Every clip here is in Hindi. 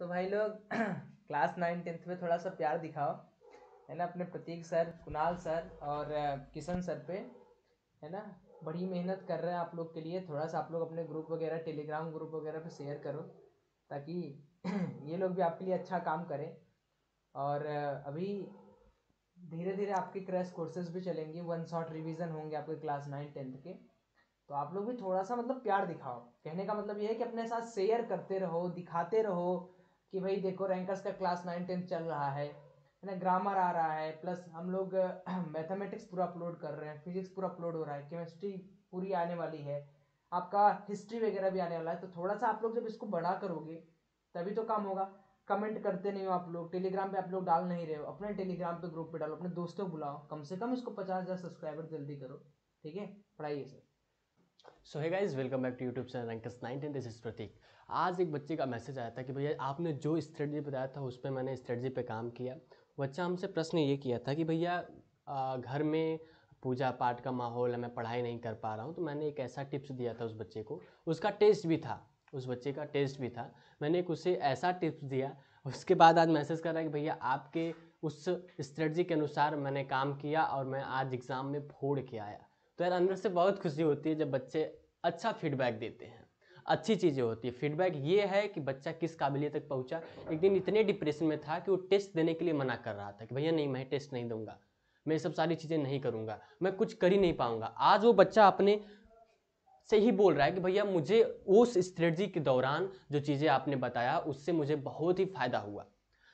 तो भाई लोग क्लास नाइन टेंथ में थोड़ा सा प्यार दिखाओ है ना अपने प्रतीक सर कुणाल सर और किशन सर पे है ना बड़ी मेहनत कर रहे हैं आप लोग के लिए थोड़ा सा आप लोग अपने ग्रुप वगैरह टेलीग्राम ग्रुप वगैरह पे शेयर करो ताकि ये लोग भी आपके लिए अच्छा काम करें और अभी धीरे धीरे आपके क्रैश कोर्सेज भी चलेंगे वन शॉट रिविजन होंगे आपके क्लास नाइन टेंथ के तो आप लोग भी थोड़ा सा मतलब प्यार दिखाओ कहने का मतलब ये है कि अपने साथ शेयर करते रहो दिखाते रहो कि भाई देखो रैंकर्स का क्लास नाइन टेंथ चल रहा है है ना ग्रामर आ रहा है प्लस हम लोग मैथमेटिक्स पूरा अपलोड कर रहे हैं फिजिक्स पूरा अपलोड हो रहा है केमिस्ट्री पूरी आने वाली है आपका हिस्ट्री वगैरह भी आने वाला है तो थोड़ा सा आप लोग जब इसको बढ़ा करोगे तभी तो काम होगा कमेंट करते नहीं हो आप लोग टेलीग्राम पे आप लोग डाल नहीं रहे हो अपने टेलीग्राम पे ग्रुप पे डालो अपने दोस्तों को बुलाओ कम से कम इसको पचास हज़ार सब्सक्राइबर जल्दी करो ठीक है पढ़ाइए सर सो है guys welcome back to YouTube channel ranks nineteen this is Prateek आज एक बच्चे का मैसेज आया था कि भैया आपने जो स्ट्रेटजी बताया था उस पर मैंने स्ट्रेटजी पे काम किया बच्चा हमसे प्रश्न ये किया था कि भैया घर में पूजा पाठ का माहौल है मैं पढ़ाई नहीं कर पा रहा हूँ तो मैंने एक ऐसा टिप्स दिया था उस बच्चे को उसका टेस्ट भी था उस बच्चे का टेस्ट भी था मैंने एक उसे ऐसा टिप्स दिया उसके बाद आज मैसेज कर रहा है कि भैया आपके उस स्ट्रेटजी के अनुसार मैंने काम किया और मैं आज एग्ज़ाम में फोड़ के आया तो यार अंदर से बहुत खुशी होती है जब बच्चे अच्छा फीडबैक देते हैं अच्छी चीज़ें होती है फीडबैक ये है कि बच्चा किस काबिलियत तक पहुंचा एक दिन इतने डिप्रेशन में था कि वो टेस्ट देने के लिए मना कर रहा था कि भैया नहीं मैं टेस्ट नहीं दूंगा मैं सब सारी चीज़ें नहीं करूंगा मैं कुछ कर ही नहीं पाऊंगा आज वो बच्चा अपने से ही बोल रहा है कि भैया मुझे उस स्ट्रेटजी के दौरान जो चीज़ें आपने बताया उससे मुझे बहुत ही फ़ायदा हुआ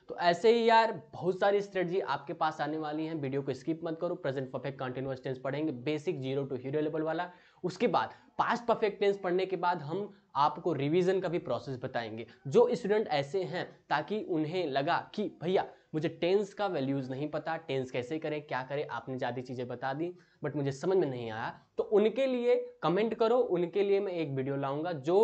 तो ऐसे ही यार बहुत सारी स्ट्रेटजी आपके पास आने वाली हैं वीडियो को स्किप मत करो प्रेजेंट परफेक्ट कंटिन्यूस टेंस पढ़ेंगे basic zero to hero level वाला उसके बाद पास्ट परफेक्ट टेंस पढ़ने के बाद हम आपको रिवीजन का भी प्रोसेस बताएंगे जो स्टूडेंट ऐसे हैं ताकि उन्हें लगा कि भैया मुझे टेंस का वैल्यूज़ नहीं पता टेंस कैसे करें क्या करें आपने ज़्यादा चीज़ें बता दी बट मुझे समझ में नहीं आया तो उनके लिए कमेंट करो उनके लिए मैं एक वीडियो लाऊंगा जो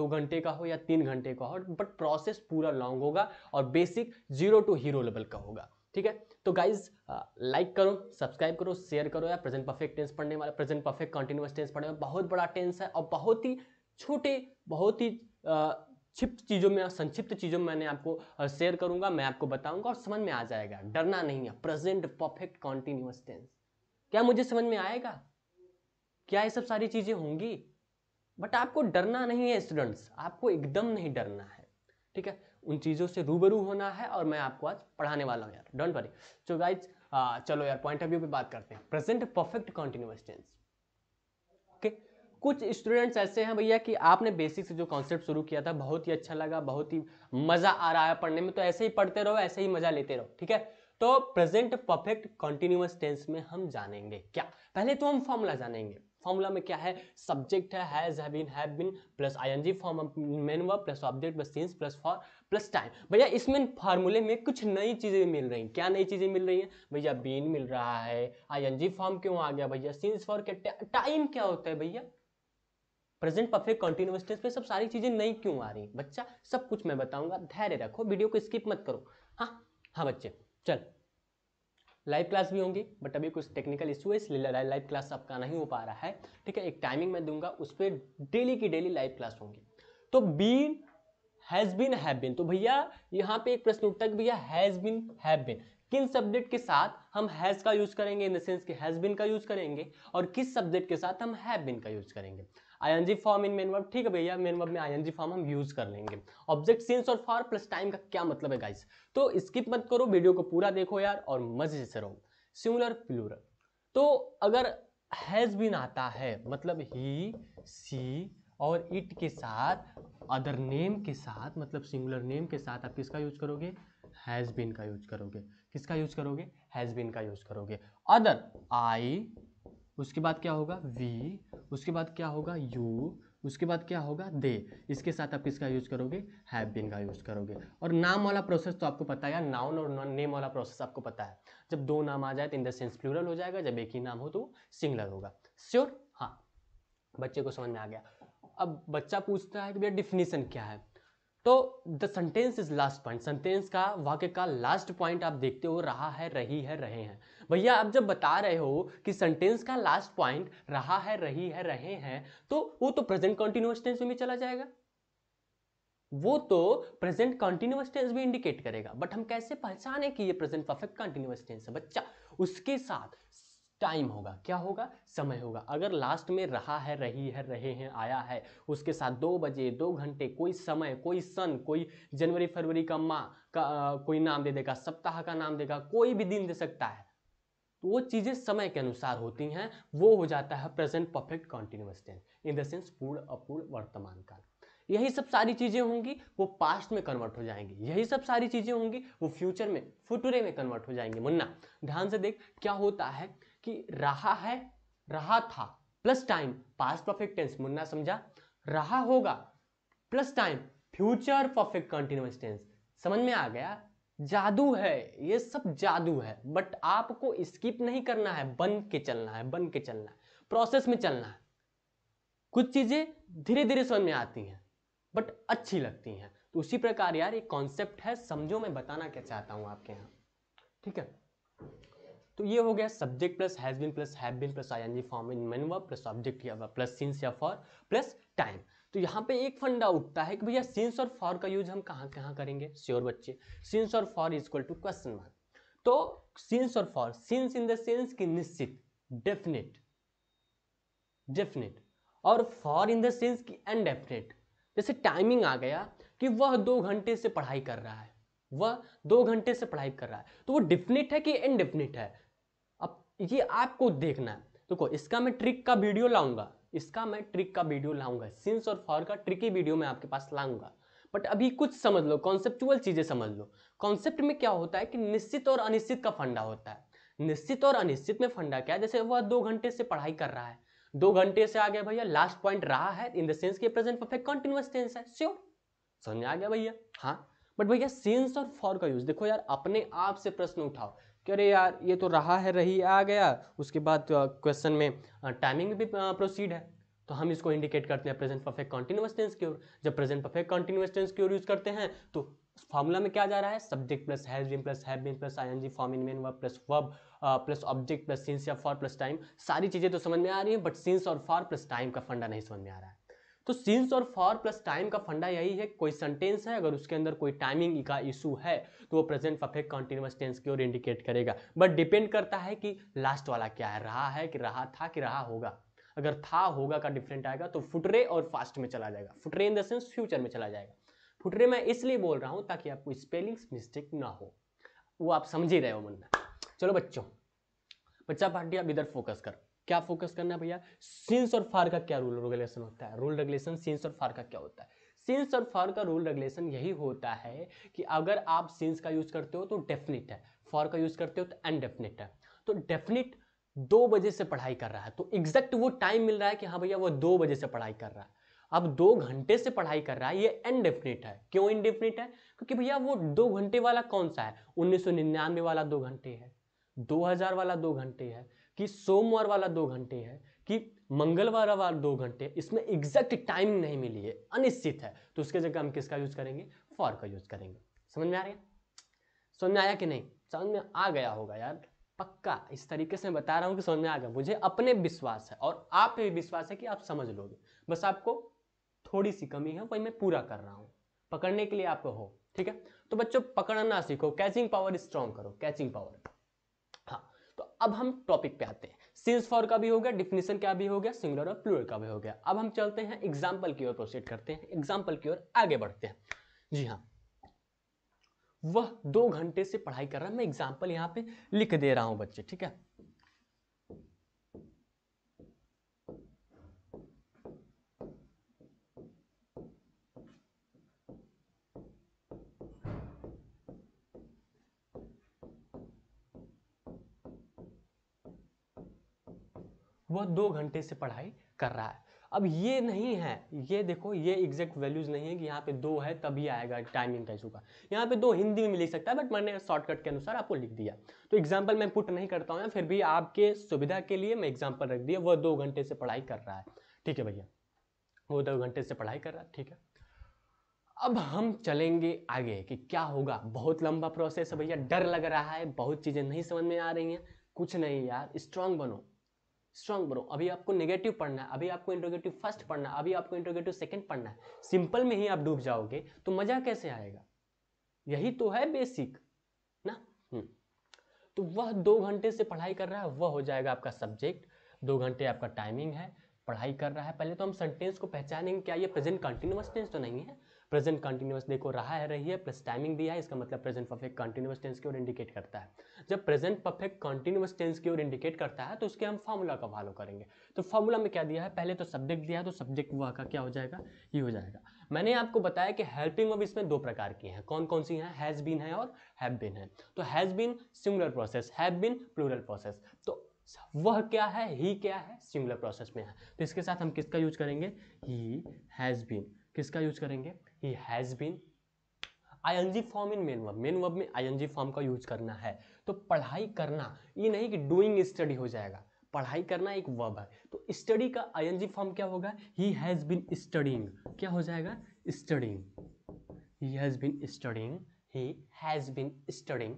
दो घंटे का हो या तीन घंटे का हो बट प्रोसेस पूरा लॉन्ग होगा और basic zero to hero level का होगा ठीक है तो गाइज लाइक uh, करो सब्सक्राइब करो शेयर करो या प्रेजेंट परफेक्ट टेंस पढ़ने वाले प्रेजेंट परफेक्ट कंटिन्यूस टेंस पढ़ने वाला बहुत बड़ा टेंस है और बहुत ही छोटे बहुत ही uh, छिप्त चीज़ों में संक्षिप्त चीज़ों में मैंने आपको शेयर uh, करूंगा मैं आपको बताऊंगा और समझ में आ जाएगा डरना नहीं है प्रेजेंट परफेक्ट कॉन्टिन्यूस टेंस क्या मुझे समझ में आएगा क्या ये सब सारी चीज़ें होंगी बट आपको डरना नहीं है स्टूडेंट्स आपको एकदम नहीं डरना है ठीक है उन चीज़ों से रूबरू होना है और मैं आपको आज पढ़ाने वाला हूँ यार डोंट वरी सो गाइज चलो यार पॉइंट ऑफ व्यू पे बात करते हैं present perfect continuous tense okay कुछ स्टूडेंट्स ऐसे हैं भैया कि आपने बेसिक से जो कॉन्सेप्ट शुरू किया था बहुत ही अच्छा लगा बहुत ही मज़ा आ रहा है पढ़ने में तो ऐसे ही पढ़ते रहो ऐसे ही मज़ा लेते रहो ठीक है तो प्रेजेंट परफेक्ट कॉन्टिन्यूस टेंस में हम जानेंगे क्या पहले तो हम फॉर्मूला जानेंगे फॉर्मूला में क्या है सब्जेक्ट है has have been have been plus ING form main verb plus object plus since plus for plus time भैया इसमें फार्मूले में कुछ नई चीज़ें मिल रही हैं क्या नई चीज़ें मिल रही हैं भैया बीन मिल रहा है आई एन जी फॉर्म क्यों आ गया भैया सिंस फॉर के टाइम क्या होता है भैया प्रेजेंट परफेक्ट कंटिन्यूस टेंस पे सब सारी चीज़ें नई क्यों आ रही हैं बच्चा सब कुछ मैं बताऊंगा धैर्य रखो वीडियो को स्किप मत करो हाँ हाँ बच्चे चल लाइव क्लास भी होंगी बट अभी कुछ टेक्निकल इश्यू है इसलिए लाइव क्लास आपका नहीं हो पा रहा है ठीक है एक टाइमिंग मैं दूंगा उस पर डेली की डेली लाइव क्लास होंगी तो been has been have been तो भैया यहाँ पे एक प्रश्न उठता है भैया हैज़ बिन हैव बिन किन सब्जेक्ट के साथ हम हैज़ का यूज़ करेंगे इन द सेंस के हैज़ बिन का यूज़ करेंगे और किस सब्जेक्ट के साथ हम हैव बिन का यूज़ करेंगे आईएनजी फॉर्म इन मेनवर्ब ठीक है भैया मेन वर्ब में आईएनजी फॉर्म हम यूज़ कर लेंगे ऑब्जेक्ट सिंस और फॉर प्लस टाइम का क्या मतलब है गाइस तो स्किप मत करो वीडियो को पूरा देखो यार और मजे से रहो सिमुलर प्लूरल तो अगर हैज़ बिन आता है मतलब ही सी और इट के साथ अदर नेम के साथ मतलब सिंगुलर नेम के साथ आप किसका यूज करोगे हैज़ बिन का यूज करोगे किसका यूज करोगे हैज़ बिन का यूज करोगे अदर आई उसके बाद क्या होगा वी उसके बाद क्या होगा यू उसके बाद क्या होगा दे इसके साथ आप किसका यूज करोगे हैव बिन का यूज करोगे और नाम वाला प्रोसेस तो आपको पता है नाउन और नेम वाला प्रोसेस आपको पता है जब दो नाम आ जाए तो इन द सेंस प्लूरल हो जाएगा जब एक ही नाम हो तो सिंगलर होगा श्योर हाँ बच्चे को समझ में आ गया अब बच्चा पूछता है कि भैया डिफिनीसन क्या है तो the sentence is last point sentence का वाक्य का लास्ट पॉइंट आप देखते हो रहा है रही है रहे हैं भैया आप जब बता रहे हो कि सेंटेंस का लास्ट पॉइंट रहा है रही है रहे हैं तो वो तो प्रेजेंट कॉन्टिन्यूस टेंस में भी चला जाएगा वो तो प्रेजेंट कंटिन्यूस टेंस भी इंडिकेट करेगा बट हम कैसे पहचाने कि ये प्रेजेंट परफेक्ट कंटिन्यूस टेंस है बच्चा उसके साथ टाइम होगा क्या होगा समय होगा अगर लास्ट में रहा है रही है रहे हैं आया है उसके साथ दो बजे दो घंटे कोई समय कोई सन कोई जनवरी फरवरी का माह का आ, कोई नाम दे देगा सप्ताह का नाम देगा कोई भी दिन दे सकता है तो वो चीज़ें समय के अनुसार होती हैं वो हो जाता है present perfect continuous tense in the sense पूर्ण अपूर्ण वर्तमान काल यही सब सारी चीज़ें होंगी वो पास्ट में कन्वर्ट हो जाएंगी यही सब सारी चीज़ें होंगी वो फ्यूचर में फुटुरे में कन्वर्ट हो जाएंगी मुन्ना ध्यान से देख क्या होता है कि रहा है रहा था plus time past perfect tense मुन्ना समझा रहा होगा plus time future perfect continuous tense समझ में आ गया जादू है ये सब जादू है बट आपको स्किप नहीं करना है बन के चलना है बन के चलना है प्रोसेस में चलना है कुछ चीज़ें धीरे धीरे समझ में आती हैं बट अच्छी लगती हैं तो उसी प्रकार यार एक कॉन्सेप्ट है समझो मैं बताना क्या चाहता हूँ आपके यहाँ ठीक है तो ये हो गया subject plus has been plus have been plus I N G form in main verb plus subject या वर्ब प्लस सिंस या फॉर प्लस टाइम तो यहाँ पे एक फंडा उठता है कि भैया सिंस और फॉर का यूज हम कहाँ कहाँ करेंगे श्योर बच्चे सिंस और for is equal to question mark तो सिंस और for since in the sense की निश्चित डेफिनेट डेफिनेट और फॉर इन द सेंस की अनडेफिनेट जैसे टाइमिंग आ गया कि वह दो घंटे से पढ़ाई कर रहा है वह दो घंटे से पढ़ाई कर रहा है तो वो डिफिनेट है कि इनडेफिनेट है ये आपको देखना है देखो तो इसका मैं ट्रिक का वीडियो लाऊंगा इसका मैं ट्रिक का वीडियो लाऊंगा सिंस और फॉर का ट्रिकी वीडियो मैं आपके पास लाऊंगा बट अभी कुछ समझ लो कॉन्सेप्टुअल चीज़ें समझ लो कॉन्सेप्ट में क्या होता है कि निश्चित और अनिश्चित का फंडा होता है निश्चित और अनिश्चित में फंडा क्या है जैसे वह दो घंटे से पढ़ाई कर रहा है दो घंटे से आ गया भैया लास्ट पॉइंट रहा है इन द सेंस के प्रेजेंट परफेक्ट कंटिन्यूस टेंस है श्योर समझ आ गया भैया हाँ बट भैया सेंस और फॉर का यूज देखो यार अपने आप से प्रश्न उठाओ कि अरे यार ये तो रहा है रही आ गया उसके बाद क्वेश्चन में टाइमिंग भी प्रोसीड है तो हम इसको इंडिकेट करते हैं प्रेजेंट परफेक्ट कॉन्टिन्यूस टेंस की ओर जब प्रेजेंट परफेक्ट कॉन्टिन्यूस टेंस की ओर यूज करते हैं तो फॉर्मूला में क्या जा रहा है subject plus has been plus have been plus G form in main verb plus verb plus object plus since या फॉर प्लस टाइम सारी चीज़ें तो समझ में आ रही हैं बट सिंस और फॉर प्लस टाइम का फंडा नहीं समझ में आ रहा है तो सिंस और फॉर प्लस टाइम का फंडा यही है कोई सेंटेंस है अगर उसके अंदर कोई टाइमिंग का इशू है तो वो प्रेजेंट परफेक्ट कंटिन्यूस टेंस की ओर इंडिकेट करेगा बट डिपेंड करता है कि लास्ट वाला क्या है रहा है कि रहा था कि रहा होगा अगर था होगा का डिफरेंट आएगा तो फुटरे और फास्ट में चला जाएगा future in the sense future में चला जाएगा फुटरे मैं इसलिए बोल रहा हूँ ताकि आपको स्पेलिंग्स मिस्टेक ना हो वो आप समझ ही रहे हो मुन्ना चलो बच्चों बच्चा पार्टी आप इधर फोकस करो क्या फोकस करना है भैया सिंस और फार का क्या रूल रेगुलेशन होता है रूल रेगुलेशन सिंस और फार का क्या होता है सिंस और फार का रूल रेगुलेशन यही होता है कि अगर आप सिंस का यूज करते हो तो डेफिनेट है फॉर का यूज करते हो तो अनडेफिनेट है तो डेफिनेट दो बजे से पढ़ाई कर रहा है तो एग्जैक्ट वो टाइम मिल रहा है कि हाँ भैया वो दो बजे से पढ़ाई कर रहा है अब दो घंटे से पढ़ाई कर रहा है ये इनडेफिनेट है क्यों इनडेफिनेट है क्योंकि भैया वो दो घंटे वाला कौन सा है उन्नीस वाला दो घंटे है 2000 वाला दो घंटे है कि सोमवार वाला दो घंटे है कि मंगलवार वाला दो घंटे इसमें एग्जैक्ट टाइमिंग नहीं मिली है अनिश्चित है तो उसके जगह हम किसका यूज करेंगे फॉर का यूज करेंगे समझ में आ रहा है समझ में आया कि नहीं समझ में आ गया होगा यार पक्का इस तरीके से मैं बता रहा हूँ कि समझ में आ गया मुझे अपने विश्वास है और आप पे भी विश्वास है कि आप समझ लोगे बस आपको थोड़ी सी कमी है वही मैं पूरा कर रहा हूँ पकड़ने के लिए आपको हो ठीक है तो बच्चों पकड़ना सीखो कैचिंग पावर स्ट्रांग करो कैचिंग पावर अब हम टॉपिक पे आते हैं सिंस फॉर का भी हो गया डिफिनेशन क्या भी हो गया सिंगुलर और प्लूरल का भी हो गया अब हम चलते हैं एग्जाम्पल की ओर प्रोसीड करते हैं एग्जाम्पल की ओर आगे बढ़ते हैं जी हाँ वह दो घंटे से पढ़ाई कर रहा है मैं एग्जाम्पल यहाँ पे लिख दे रहा हूँ बच्चे ठीक है वह दो घंटे से पढ़ाई कर रहा है अब ये नहीं है ये देखो ये एग्जैक्ट वैल्यूज नहीं है कि यहाँ पे दो है तभी आएगा टाइमिंग का इशू का यहाँ पे दो हिंदी में लिख सकता है बट मैंने शॉर्टकट के अनुसार आपको लिख दिया तो एग्जाम्पल मैं पुट नहीं करता हूँ फिर भी आपके सुविधा के लिए मैं एग्जाम्पल रख दिया वह दो घंटे से पढ़ाई कर रहा है ठीक है भैया वो दो घंटे से पढ़ाई कर रहा है ठीक है अब हम चलेंगे आगे कि क्या होगा बहुत लंबा प्रोसेस है भैया डर लग रहा है बहुत चीज़ें नहीं समझ में आ रही हैं कुछ नहीं यार स्ट्रांग बनो स्ट्रॉन्ग बनो अभी आपको नेगेटिव पढ़ना है अभी आपको इंट्रोगेटिव फर्स्ट पढ़ना है अभी आपको इंट्रोगेटिव सेकंड पढ़ना है सिंपल में ही आप डूब जाओगे तो मजा कैसे आएगा यही तो है बेसिक ना हम्म। तो वह दो घंटे से पढ़ाई कर रहा है वह हो जाएगा आपका सब्जेक्ट दो घंटे आपका टाइमिंग है पढ़ाई कर रहा है पहले तो हम सेंटेंस को पहचानेंगे क्या ये प्रेजेंट कंटिन्यूस टेंस तो नहीं है प्रेजेंट कंटिन्यूस देखो रहा है रही है प्लस टाइमिंग दिया है इसका मतलब प्रेजेंट परफेक्ट कंटिन्यूस टेंस की ओर इंडिकेट करता है जब प्रेजेंट परफेक्ट कंटिन्यूस टेंस की ओर इंडिकेट करता है तो उसके हम फॉर्मूला का फॉलो करेंगे तो फॉर्मूला में क्या दिया है पहले तो सब्जेक्ट दिया है तो सब्जेक्ट वह का क्या हो जाएगा ये हो जाएगा मैंने आपको बताया कि हेल्पिंग वर्ब इसमें दो प्रकार की हैं कौन कौन सी हैं हैज़ बीन है और हैव बीन है तो has been singular process have been plural process तो वह क्या है ही क्या है सिंगुलर प्रोसेस में है तो इसके साथ हम किसका यूज करेंगे ही हैज़ बीन किसका यूज करेंगे he has been ING form in main verb main verb में आईएनजी फॉर्म का यूज करना है तो पढ़ाई करना ये नहीं कि डूइंग स्टडी हो जाएगा पढ़ाई करना एक वर्ब है तो स्टडी का आईएनजी फॉर्म क्या होगा ही हैज़ बीन स्टडिंग क्या हो जाएगा studying he has been studying he has been studying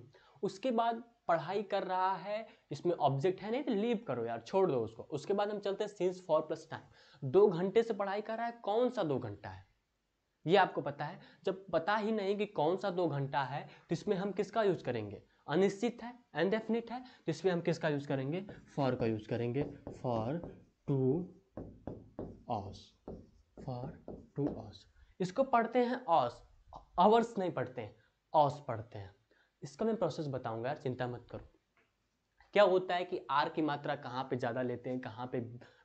उसके बाद पढ़ाई कर रहा है इसमें ऑब्जेक्ट है नहीं तो लीव करो यार छोड़ दो उसको उसके बाद हम चलते हैं सिंस फॉर प्लस टाइम दो घंटे से पढ़ाई कर रहा है कौन सा दो घंटा है ये आपको पता है जब पता ही नहीं कि कौन सा दो घंटा है तो इसमें हम किसका यूज़ करेंगे अनिश्चित है अनडेफिनिट है तो इसमें हम किसका यूज़ करेंगे फॉर का यूज़ करेंगे for two hours for two hours इसको पढ़ते हैं ऑस आवर्स नहीं पढ़ते हैं ऑस पढ़ते हैं इसका मैं प्रोसेस बताऊंगा यार चिंता मत करो क्या होता है कि आर की मात्रा कहाँ पे ज़्यादा लेते हैं कहाँ पे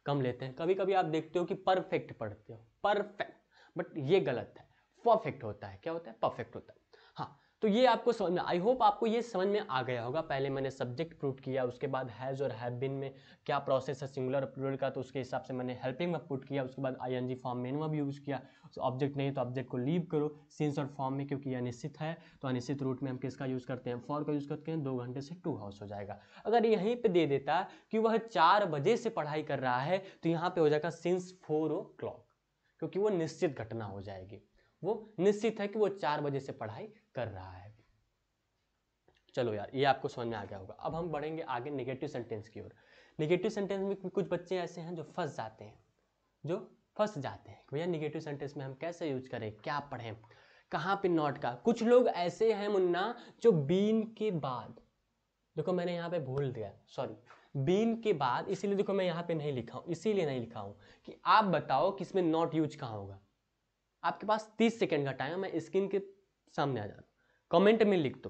कम लेते हैं कभी कभी आप देखते हो कि परफेक्ट पढ़ते हो परफेक्ट बट ये गलत है परफेक्ट होता है क्या होता है परफेक्ट होता है हाँ तो ये आपको समझ आई होप आपको ये समझ में आ गया होगा पहले मैंने सब्जेक्ट प्रूव किया उसके बाद हैज़ और हैव बिन में क्या प्रोसेस है सिंगुलर प्लूरल का तो उसके हिसाब से मैंने हेल्पिंग में पुट किया उसके बाद आईएनजी फॉर्म में भी यूज़ किया ऑब्जेक्ट नहीं तो ऑब्जेक्ट को लीव करो सिंस और फॉर्म में क्योंकि ये अनिश्चित है तो अनिश्चित रूट में हम किसका यूज़ करते हैं फॉर का यूज़ करते हैं दो घंटे से टू हाउस हो जाएगा अगर यहीं पर दे देता कि वह चार बजे से पढ़ाई कर रहा है तो यहाँ पर हो जाएगा सिंस फोर ओ क्लॉक क्योंकि वो निश्चित घटना हो जाएगी वो निश्चित है कि वो चार बजे से पढ़ाई कर रहा है चलो यार ये आपको समझ में आ गया होगा अब हम बढ़ेंगे आगे नेगेटिव सेंटेंस की ओर नेगेटिव सेंटेंस में कुछ बच्चे ऐसे हैं जो फंस जाते हैं जो फंस जाते हैं भैया निगेटिव सेंटेंस में हम कैसे यूज करें क्या पढ़ें कहाँ पे नॉट का कुछ लोग ऐसे हैं मुन्ना जो बीन के बाद देखो मैंने यहाँ पे भूल दिया सॉरी बीन के बाद इसीलिए देखो मैं यहाँ पे नहीं लिखा हूँ इसीलिए नहीं लिखा हूँ कि आप बताओ कि इसमें नॉट यूज कहाँ होगा आपके पास तीस सेकेंड का टाइम है मैं स्क्रीन के सामने आ जा कमेंट में लिख दो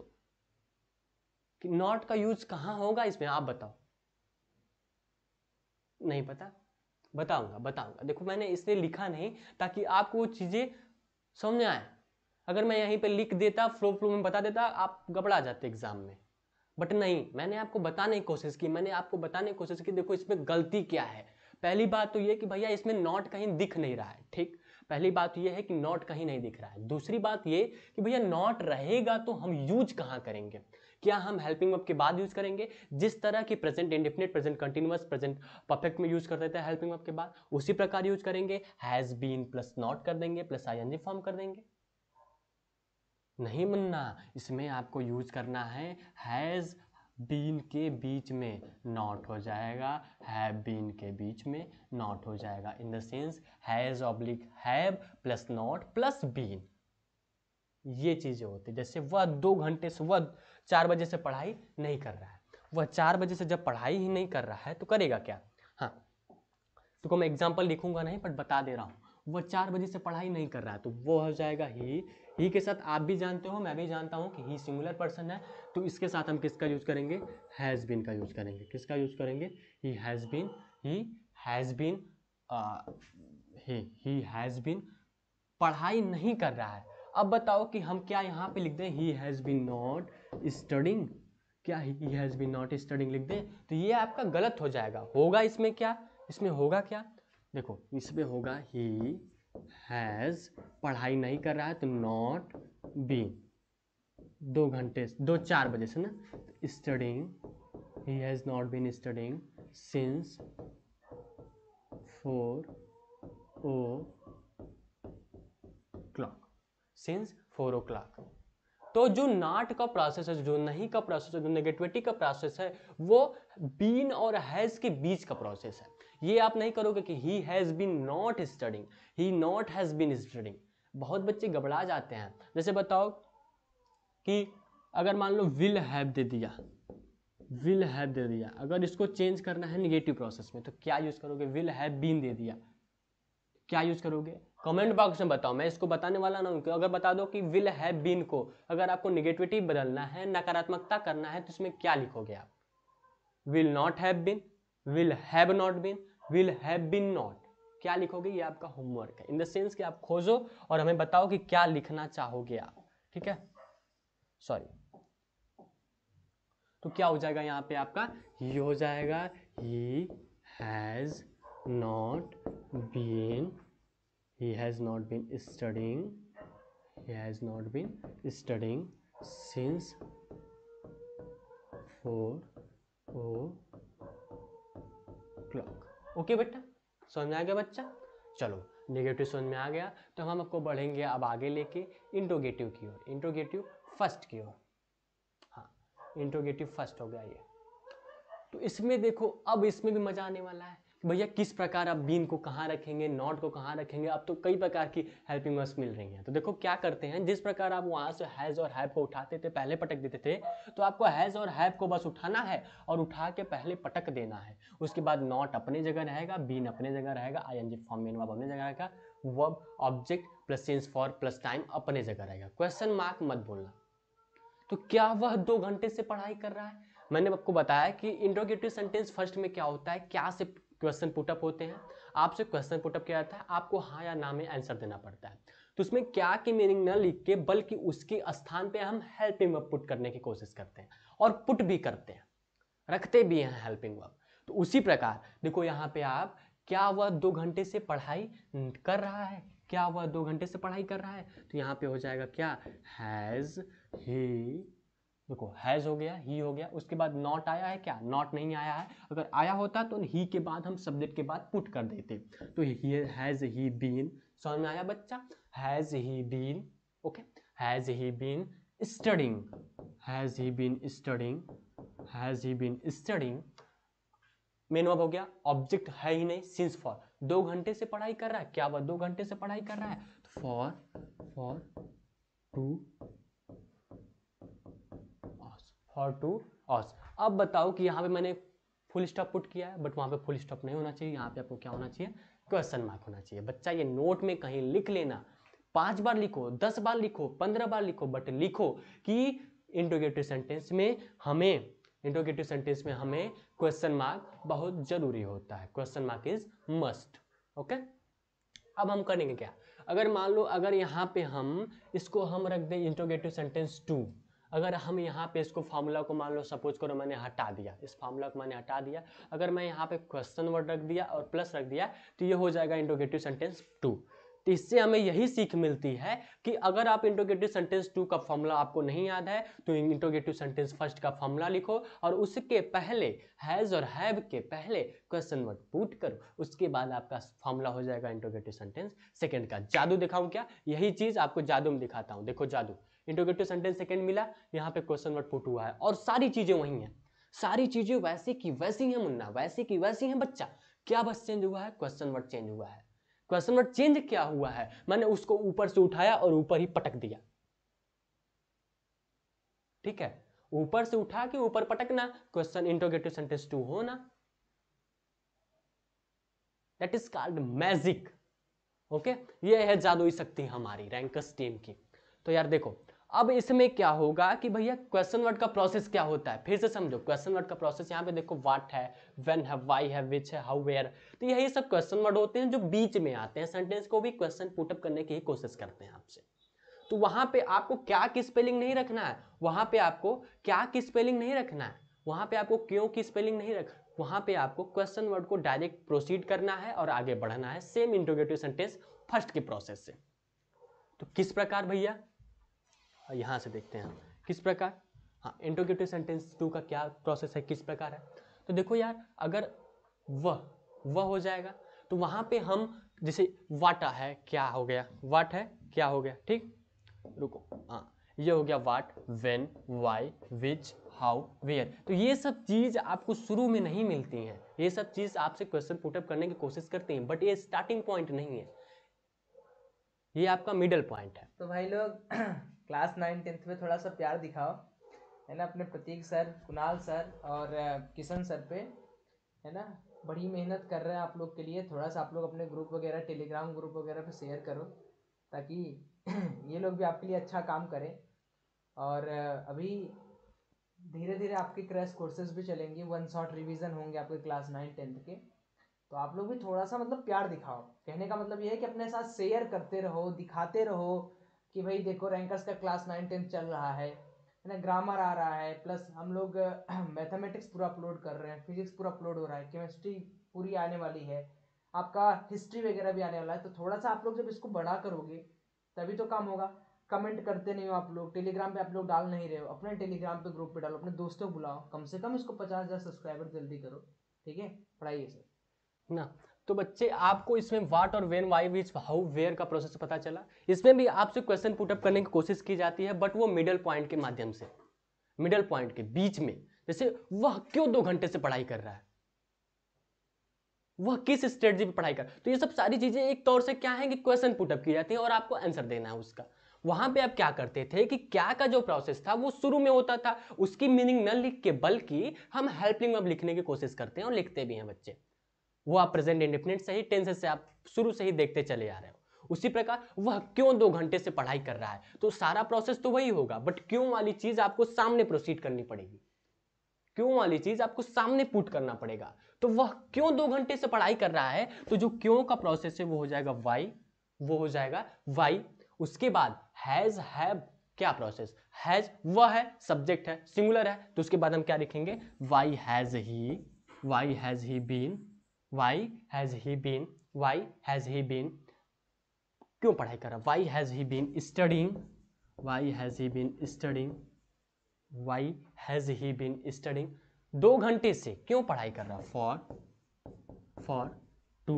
कि नॉट का यूज कहाँ होगा इसमें आप बताओ नहीं पता बताऊंगा बताऊंगा देखो मैंने इसलिए लिखा नहीं ताकि आपको चीज़ें समझ आए अगर मैं यहीं पे लिख देता फ्लो फ्लो में बता देता आप गबड़ा जाते एग्जाम में बट नहीं मैंने आपको बताने की कोशिश की मैंने आपको बताने की कोशिश की देखो इसमें गलती क्या है पहली बात तो ये कि भैया इसमें नॉट कहीं दिख नहीं रहा है ठीक पहली बात तो यह है कि नॉट कहीं नहीं दिख रहा है दूसरी बात ये कि भैया नॉट रहेगा तो हम यूज कहाँ करेंगे क्या हम हेल्पिंग वर्ब के बाद यूज करेंगे जिस तरह की present indefinite present continuous present perfect में यूज कर देते हैं हेल्पिंग वर्ब के बाद उसी प्रकार यूज करेंगे हैज़ बीन प्लस नॉट कर देंगे प्लस आई फॉर्म कर देंगे नहीं बनना इसमें आपको यूज करना है हैज़ बीन के बीच में नॉट हो जाएगा हैव बीन के बीच में नॉट हो जाएगा in the sense has oblique have plus not plus been ये चीज़ें होती है जैसे वह दो घंटे से वह चार बजे से पढ़ाई नहीं कर रहा है वह चार बजे से जब पढ़ाई ही नहीं कर रहा है तो करेगा क्या हाँ तो को मैं एग्जाम्पल लिखूंगा नहीं बट बता दे रहा हूँ वह चार बजे से पढ़ाई नहीं कर रहा है तो वो हो जाएगा ही ही के साथ आप भी जानते हो मैं भी जानता हूँ कि ही सिंगुलर पर्सन है तो इसके साथ हम किसका यूज़ करेंगे हैज़ बिन का यूज़ करेंगे किसका यूज़ करेंगे he has been he has been he has been पढ़ाई नहीं कर रहा है अब बताओ कि हम क्या यहाँ पे लिख दें he has been not studying क्या he has been not studying लिख दें तो ये आपका गलत हो जाएगा होगा इसमें क्या इसमें होगा क्या देखो इसमें होगा ही हैज़ पढ़ाई नहीं कर रहा है तो नॉट बी दो घंटे दो चार बजे से ना studying he has not been studying since four o'clock since four o'clock तो जो नाट का प्रोसेस है जो नहीं का प्रोसेस है जो नेगेटिविटी का प्रोसेस है वो बीन और हैज़ के बीच का प्रोसेस है ये आप नहीं करोगे कि he has been not studying he not has been studying बहुत बच्चे घबरा जाते हैं जैसे बताओ कि अगर मान लो विल हैव दे दिया विल हैव दे दिया अगर इसको चेंज करना है निगेटिव प्रोसेस में तो क्या यूज़ करोगे विल हैव बीन दे दिया क्या यूज़ करोगे कमेंट बॉक्स में बताओ मैं इसको बताने वाला ना हूँ अगर बता दो कि विल है बीन को अगर आपको निगेटिविटी बदलना है नकारात्मकता करना है तो इसमें क्या लिखोगे आप will not have been will have not been will have been not क्या लिखोगे ये आपका होमवर्क है इन द सेंस कि आप खोजो और हमें बताओ कि क्या लिखना चाहोगे आप ठीक है सॉरी तो क्या हो जाएगा यहाँ पे आपका ये हो जाएगा he has not been he has not been studying he has not been studying since 4 o clock okay बेटा समझ आ गया बच्चा चलो नेगेटिव समझ में आ गया तो हम आपको बढ़ेंगे अब आगे लेके इंट्रोगेटिव की ओर इंट्रोगेटिव फर्स्ट की ओर हाँ इंट्रोगेटिव फर्स्ट हो गया ये तो इसमें देखो अब इसमें भी मज़ा आने वाला है भैया किस प्रकार आप बीन को कहाँ रखेंगे नॉट को कहाँ रखेंगे अब तो कई प्रकार की हेल्पिंग वर्स मिल रही हैं तो देखो क्या करते हैं जिस प्रकार आप वहाँ से हैज़ और हैप को उठाते थे पहले पटक देते थे तो आपको हैज़ और हैप को बस उठाना है और उठा के पहले पटक देना है उसके बाद नॉट अपने जगह रहेगा बीन अपने जगह रहेगा I N G form main verb अपने जगह रहेगा verb object plus change for plus time अपने जगह रहेगा क्वेश्चन मार्क मत बोलना तो क्या वह दो घंटे से पढ़ाई कर रहा है मैंने आपको बताया कि इंट्रोगेटिव सेंटेंस फर्स्ट में क्या होता है क्या से क्वेश्चन पुटअप होते हैं आपसे क्वेश्चन पुटअप किया जाता है आपको हाँ या ना में आंसर देना पड़ता है तो उसमें क्या की मीनिंग ना लिख के बल्कि उसके स्थान पे हम हेल्पिंग वर्ब पुट करने की कोशिश करते हैं और पुट भी करते हैं रखते भी हैं हेल्पिंग वर्ब तो उसी प्रकार देखो यहाँ पे आप क्या वह दो घंटे से पढ़ाई कर रहा है क्या वह दो घंटे से पढ़ाई कर रहा है तो यहाँ पे हो जाएगा क्या हैज़ ही देखो हैज़ हो गया ही हो गया उसके बाद नॉट आया है क्या नॉट नहीं आया है अगर आया होता तो ही के बाद हम सब्जेक्ट के बाद पुट कर देते तो हैज़ ही बीन समझ में आया बच्चा has he been okay has he been studying has he been studying has he been studying main verb हो गया ऑब्जेक्ट है ही नहीं सिंस फॉर दो घंटे से पढ़ाई कर रहा है क्या वह दो घंटे से पढ़ाई कर रहा है फॉर फॉर टू और टू ऑस अब बताओ कि यहाँ पे मैंने फुल स्टॉप पुट किया है बट वहाँ पे फुल स्टॉप नहीं होना चाहिए यहाँ पे आपको क्या होना चाहिए क्वेश्चन मार्क होना चाहिए बच्चा ये नोट में कहीं लिख लेना पांच बार लिखो दस बार लिखो पंद्रह बार लिखो बट लिखो कि इंटोगेटिव सेंटेंस में हमें इंटोगेटिव सेंटेंस में हमें क्वेश्चन मार्क बहुत जरूरी होता है question mark is must okay अब हम करेंगे क्या अगर मान लो अगर यहाँ पे हम इसको हम रख दें इंटोगेटिव सेंटेंस टू अगर हम यहाँ पे इसको फार्मूला को मान लो सपोज करो मैंने हटा दिया इस फार्मूला को मैंने हटा दिया अगर मैं यहाँ पे क्वेश्चन वर्ड रख दिया और प्लस रख दिया तो ये हो जाएगा इंडोगेटिव सेंटेंस टू तो इससे हमें यही सीख मिलती है कि अगर आप इंटोगेटिव सेंटेंस टू का फॉर्मूला आपको नहीं याद है तो इंटोगेटिव सेंटेंस फर्स्ट का फॉर्मूला लिखो और उसके पहले हैज़ और हैव के पहले क्वेश्चन वर्ड पुट करो उसके बाद आपका फॉर्मूला हो जाएगा इंटोगेटिव सेंटेंस सेकेंड का जादू दिखाऊं क्या यही चीज़ आपको जादू में दिखाता हूँ देखो जादू इंटोगेटिव सेंटेंस सेकेंड मिला यहाँ पे क्वेश्चन वर्ड पुट हुआ है और सारी चीज़ें वही हैं सारी चीज़ें वैसे की वैसी हैं मुन्ना वैसे की वैसी हैं बच्चा क्या बस चेंज हुआ है क्वेश्चन वर्ड चेंज हुआ है क्वेश्चन वर्ड चेंज क्या हुआ है मैंने उसको ऊपर से उठाया और ऊपर ही पटक दिया ठीक है ऊपर से उठा के ऊपर पटकना क्वेश्चन इंटोगेटिव सेंटेंस टू होना that is called magic okay ये है जादुई शक्ति हमारी रैंकस टीम की तो यार देखो अब इसमें क्या होगा कि भैया क्वेश्चन वर्ड का प्रोसेस क्या होता है फिर से समझो क्वेश्चन वर्ड का प्रोसेस यहाँ पे देखो वाट है वेन है वाई है विच है हाउ वेयर तो यही सब क्वेश्चन वर्ड होते हैं जो बीच में आते हैं सेंटेंस को भी क्वेश्चन पुटअप करने की कोशिश करते हैं आपसे तो वहां पे आपको क्या की स्पेलिंग नहीं रखना है वहां पे आपको क्या की स्पेलिंग नहीं रखना है वहां पे आपको क्यों की स्पेलिंग नहीं रख वहां पे आपको क्वेश्चन वर्ड को डायरेक्ट प्रोसीड करना है और आगे बढ़ना है सेम इंटोगेटिव सेंटेंस फर्स्ट के प्रोसेस से तो किस प्रकार भैया यहाँ से देखते हैं किस प्रकार हाँ इंट्रोगेटिव सेंटेंस टू का क्या प्रोसेस है किस प्रकार है तो देखो यार अगर वह वह हो जाएगा तो वहाँ पे हम जैसे वाटा है क्या हो गया वाट है क्या हो गया ठीक रुको हाँ ये हो गया what when why which how where तो ये सब चीज़ आपको शुरू में नहीं मिलती हैं ये सब चीज़ आपसे क्वेश्चन पुटअप करने की कोशिश करते हैं बट ये स्टार्टिंग पॉइंट नहीं है ये आपका मिडल पॉइंट है तो भाई लोग क्लास नाइन टेंथ में थोड़ा सा प्यार दिखाओ है ना अपने प्रतीक सर कुणाल सर और किशन सर पे है ना बड़ी मेहनत कर रहे हैं आप लोग के लिए थोड़ा सा आप लोग अपने ग्रुप वगैरह टेलीग्राम ग्रुप वगैरह पे शेयर करो ताकि ये लोग भी आपके लिए अच्छा काम करें और अभी धीरे धीरे आपके क्रैश कोर्सेज भी चलेंगे वन शॉट रिविजन होंगे आपके क्लास नाइन टेंथ के तो आप लोग भी थोड़ा सा मतलब प्यार दिखाओ कहने का मतलब ये है कि अपने साथ शेयर करते रहो दिखाते रहो कि भाई देखो रैंकर्स का क्लास नाइन टेंथ चल रहा है ना ग्रामर आ रहा है प्लस हम लोग मैथमेटिक्स पूरा अपलोड कर रहे हैं फिजिक्स पूरा अपलोड हो रहा है केमिस्ट्री पूरी आने वाली है आपका हिस्ट्री वगैरह भी आने वाला है तो थोड़ा सा आप लोग जब इसको बढ़ा करोगे तभी तो काम होगा कमेंट करते नहीं हो आप लोग टेलीग्राम पे आप लोग डाल नहीं रहे हो अपने टेलीग्राम पे ग्रुप पे डालो अपने दोस्तों को बुलाओ कम से कम इसको पचास हज़ार सब्सक्राइबर जल्दी करो ठीक है पढ़ाइए सर ना तो बच्चे आपको इसमें वाट और when why which how where का प्रोसेस पता चला इसमें भी आपसे क्वेश्चन पुटअप करने की कोशिश की जाती है बट वो मिडल पॉइंट के माध्यम से मिडल पॉइंट के बीच में जैसे वह क्यों दो घंटे से पढ़ाई कर रहा है वह किस स्ट्रेटजी पर पढ़ाई कर तो ये सब सारी चीजें एक तौर से क्या है कि क्वेश्चन पुटअप की जाती है और आपको आंसर देना है उसका वहां पे आप क्या करते थे कि क्या का जो प्रोसेस था वो शुरू में होता था उसकी मीनिंग न लिख के बल्कि हम हेल्पिंग में लिखने की कोशिश करते हैं और लिखते भी हैं बच्चे वो आप प्रेजेंट इंडिपेंडेंट सही टेंस से आप शुरू से ही देखते चले आ रहे हो उसी प्रकार वह क्यों दो घंटे से पढ़ाई कर रहा है तो सारा प्रोसेस तो वही होगा बट क्यों वाली चीज आपको सामने प्रोसीड करनी पड़ेगी क्यों वाली चीज आपको सामने पुट करना पड़ेगा तो वह क्यों दो घंटे से पढ़ाई कर रहा है तो जो क्यों का प्रोसेस है वो हो जाएगा वाई वो हो जाएगा वाई उसके बाद हैज हैव क्या प्रोसेस हैज वह है सब्जेक्ट है सिंगुलर है तो उसके बाद हम क्या लिखेंगे why has he why has he been why has he been why has he been क्यों पढ़ाई कर रहा why has he been studying why has he been studying why has he been studying दो घंटे से क्यों पढ़ाई कर रहा for for two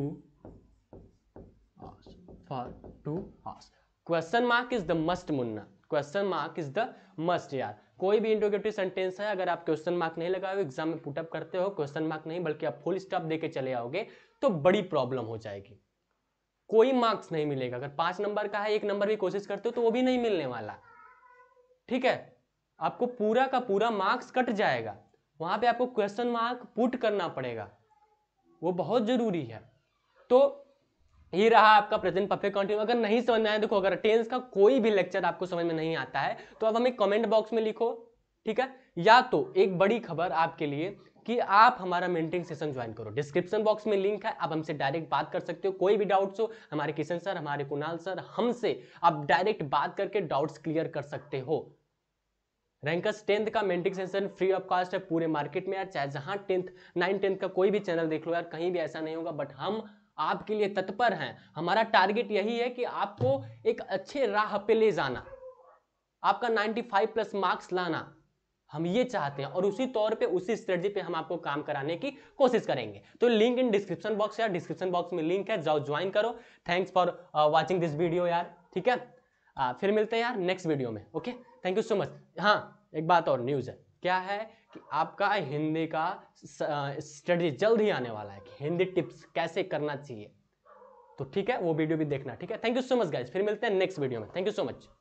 hours for two hours question mark is the must मुन्ना question mark is the must यार कोई भी इंट्रोगेटिव सेंटेंस है अगर आप क्वेश्चन मार्क नहीं लगाए हो एग्जाम में पुटअप करते हो क्वेश्चन मार्क नहीं बल्कि आप फुल स्टॉप दे चले आओगे तो बड़ी प्रॉब्लम हो जाएगी कोई मार्क्स नहीं मिलेगा अगर पांच नंबर का है एक नंबर भी कोशिश करते हो तो वो भी नहीं मिलने वाला ठीक है आपको पूरा का पूरा मार्क्स कट जाएगा वहां पे आपको क्वेश्चन मार्क पुट करना पड़ेगा वो बहुत ज़रूरी है तो ये रहा आपका प्रेजेंट परफेक्ट कंटिन्यू अगर नहीं समझ में आया देखो अगर टेंस का कोई भी लेक्चर आपको समझ में नहीं आता है तो आप हमें कमेंट बॉक्स में लिखो ठीक है या तो एक बड़ी खबर आपके लिए कि आप हमारा मेंटिंग सेशन ज्वाइन करो डिस्क्रिप्शन बॉक्स में लिंक है आप हमसे डायरेक्ट बात कर सकते हो कोई भी डाउट्स हो हमारे किशन सर हमारे कुणाल सर हमसे आप डायरेक्ट बात करके डाउट्स क्लियर कर सकते हो रैंकस टेंथ का mentoring session free of cost है पूरे मार्केट में यार चाहे जहां टेंथ नाइन टेंथ का कोई भी चैनल देख लो यार कहीं भी ऐसा नहीं होगा बट हम आपके लिए तत्पर हैं हमारा टारगेट यही है कि आपको एक अच्छे राह पे ले जाना आपका 95 प्लस मार्क्स लाना हम ये चाहते हैं और उसी तौर पे उसी स्ट्रेटजी पे हम आपको काम कराने की कोशिश करेंगे तो लिंक इन डिस्क्रिप्शन बॉक्स यार डिस्क्रिप्शन बॉक्स में लिंक है जाओ ज्वाइन करो thanks for watching this video यार ठीक है आ, uh, फिर मिलते हैं यार नेक्स्ट वीडियो में okay thank you so much हाँ एक बात और न्यूज़ है क्या है कि आपका हिंदी का स्टडी जल्द ही आने वाला है कि हिंदी टिप्स कैसे करना चाहिए तो ठीक है वो वीडियो भी देखना ठीक है thank you so much guys फिर मिलते हैं नेक्स्ट वीडियो में थैंक यू सो मच